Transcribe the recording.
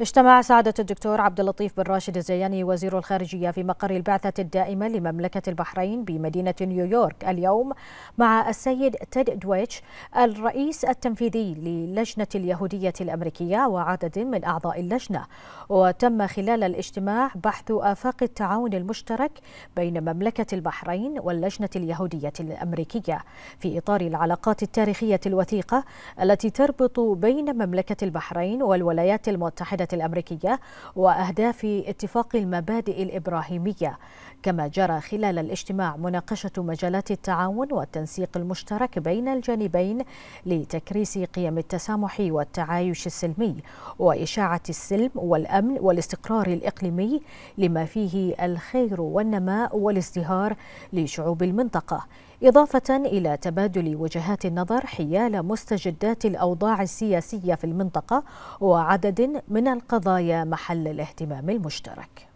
اجتمع سعادة الدكتور عبد اللطيف بن راشد الزياني وزير الخارجية في مقر البعثة الدائمة لمملكة البحرين بمدينة نيويورك اليوم مع السيد تيد دويتش الرئيس التنفيذي للجنة اليهودية الأمريكية وعدد من أعضاء اللجنة وتم خلال الاجتماع بحث آفاق التعاون المشترك بين مملكة البحرين واللجنة اليهودية الأمريكية في إطار العلاقات التاريخية الوثيقة التي تربط بين مملكة البحرين والولايات المتحدة الأمريكية وأهداف اتفاق المبادئ الإبراهيمية كما جرى خلال الاجتماع مناقشة مجالات التعاون والتنسيق المشترك بين الجانبين لتكريس قيم التسامح والتعايش السلمي وإشاعة السلم والأمن والاستقرار الإقليمي لما فيه الخير والنماء والازدهار لشعوب المنطقة إضافة إلى تبادل وجهات النظر حيال مستجدات الأوضاع السياسية في المنطقة وعدد من القضايا محل الاهتمام المشترك